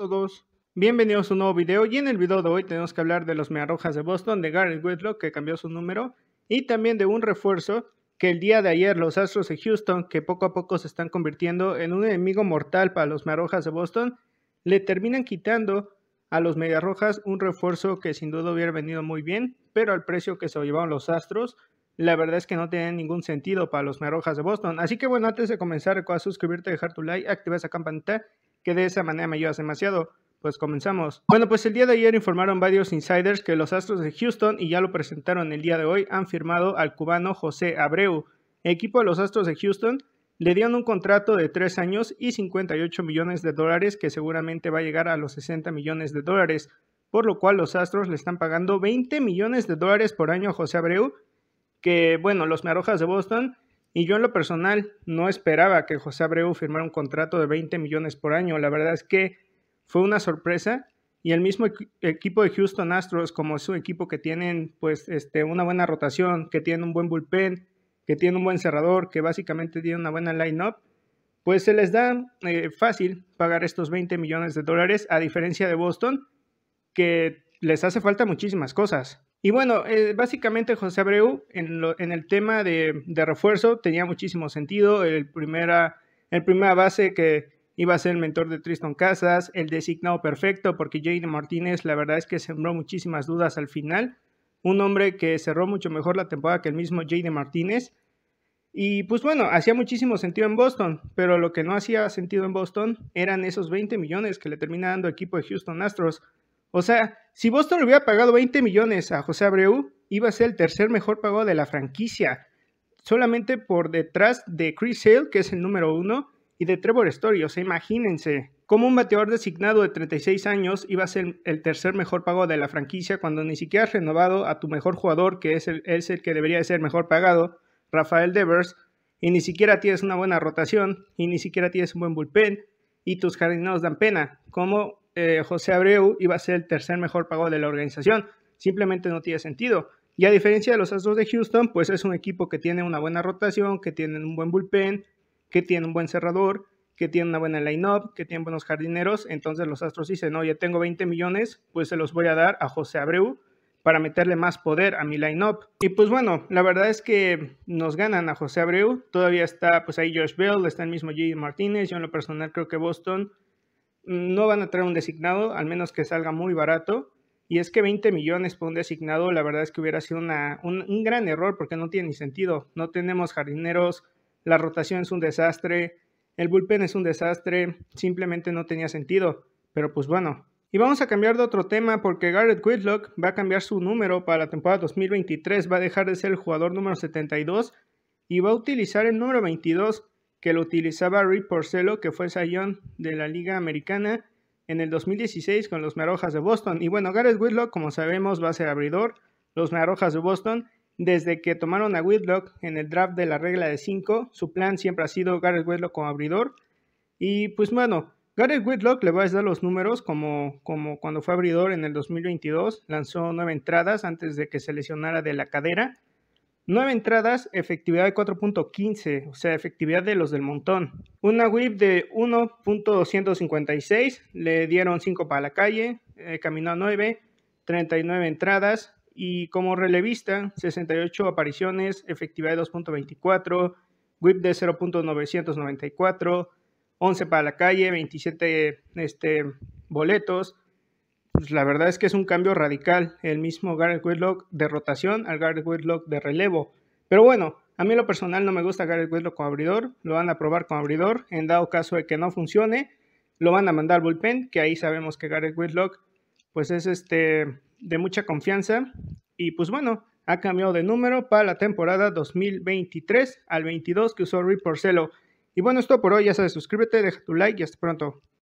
todos? Bienvenidos a un nuevo video y en el video de hoy tenemos que hablar de los Mearrojas de Boston, de Garrett Whitlock que cambió su número y también de un refuerzo que el día de ayer los Astros de Houston, que poco a poco se están convirtiendo en un enemigo mortal para los Mearrojas de Boston, le terminan quitando a los Mediarrojas un refuerzo que sin duda hubiera venido muy bien, pero al precio que se lo llevaron los Astros, la verdad es que no tiene ningún sentido para los Mearrojas de Boston. Así que bueno, antes de comenzar, recuerda suscribirte, dejar tu like, activar esa campanita que de esa manera me ayudas demasiado. Pues comenzamos. Bueno, pues el día de ayer informaron varios insiders que los Astros de Houston, y ya lo presentaron el día de hoy, han firmado al cubano José Abreu. equipo de los Astros de Houston le dieron un contrato de 3 años y 58 millones de dólares que seguramente va a llegar a los 60 millones de dólares, por lo cual los Astros le están pagando 20 millones de dólares por año a José Abreu, que bueno, los Marojas de Boston y yo en lo personal no esperaba que José Abreu firmara un contrato de 20 millones por año. La verdad es que fue una sorpresa y el mismo equipo de Houston Astros como es un equipo que tienen pues este, una buena rotación, que tiene un buen bullpen, que tiene un buen cerrador, que básicamente tiene una buena line-up, pues se les da eh, fácil pagar estos 20 millones de dólares a diferencia de Boston que les hace falta muchísimas cosas. Y bueno, eh, básicamente José Abreu en, el tema de, refuerzo tenía muchísimo sentido. El primera, el primera base que iba a ser el mentor de Tristan Casas, el designado perfecto, porque Jane Martínez la verdad es que sembró muchísimas dudas al final. Un hombre que cerró mucho mejor la temporada que el mismo Jane Martínez. Y pues bueno, hacía muchísimo sentido en Boston, pero lo que no hacía sentido en Boston eran esos 20 millones que le termina dando equipo de Houston Astros. O sea, si Boston le hubiera pagado 20 millones a José Abreu, iba a ser el tercer mejor pagado de la franquicia, solamente por detrás de Chris Hale, que es el número uno, y de Trevor Story. O sea, imagínense, como un bateador designado de 36 años iba a ser el tercer mejor pagado de la franquicia cuando ni siquiera has renovado a tu mejor jugador, que es el, es el que debería ser mejor pagado, Rafael Devers, y ni siquiera tienes una buena rotación, y ni siquiera tienes un buen bullpen, y tus jardineros dan pena. ¿Cómo eh, José Abreu iba a ser el tercer mejor pago de la organización. Simplemente no tiene sentido. Y a diferencia de los Astros de Houston, pues es un equipo que tiene una buena rotación, que tiene un buen bullpen, que tiene un buen cerrador, que tiene una buena line-up, que tiene buenos jardineros. Entonces los Astros dicen, no, ya tengo 20 millones, pues se los voy a dar a José Abreu para meterle más poder a mi line-up. Y pues bueno, la verdad es que nos ganan a José Abreu. Todavía está pues ahí Josh Bell, está el mismo J.D. Martínez. Yo en lo personal creo que Boston no van a traer un designado, al menos que salga muy barato. Y es que 20 millones por un designado, la verdad es que hubiera sido un, un, gran error porque no tiene ni sentido. No tenemos jardineros, la rotación es un desastre, el bullpen es un desastre, simplemente no tenía sentido. Pero pues bueno. Y vamos a cambiar de otro tema porque Garrett Whitlock va a cambiar su número para la temporada 2023, va a dejar de ser el jugador número 72 y va a utilizar el número 22 que lo utilizaba Rick Porcello, que fue sayón de la Liga Americana en el 2016 con los Marojas de Boston. Y bueno, Gareth Whitlock, como sabemos, va a ser abridor. Los Marojas de Boston, desde que tomaron a Whitlock en el draft de la regla de 5, su plan siempre ha sido Gareth Whitlock como abridor. Y pues bueno, Gareth Whitlock le va a dar los números como, como cuando fue abridor en el 2022, lanzó nueve entradas antes de que se lesionara de la cadera. 9 entradas, efectividad de 4.15, o sea, efectividad de los del montón. Una whip de 1.256, le dieron 5 para la calle, eh, caminó a 9, 39 entradas y como relevista, 68 apariciones, efectividad de 2.24, WIP de 0.994, 11 para la calle, 27 este, boletos, pues la verdad es que es un cambio radical, el mismo Garrett Whitlock de rotación al Garrett Whitlock de relevo. Pero bueno, a mí lo personal no me gusta Garrett Whitlock con abridor, lo van a probar con abridor, en dado caso de que no funcione, lo van a mandar al bullpen, que ahí sabemos que Garrett Whitlock pues es este de mucha confianza y pues bueno, ha cambiado de número para la temporada 2023 al 22 que usó Rick Porcelo. Y bueno, esto por hoy, ya sabes, suscríbete, deja tu like y hasta pronto.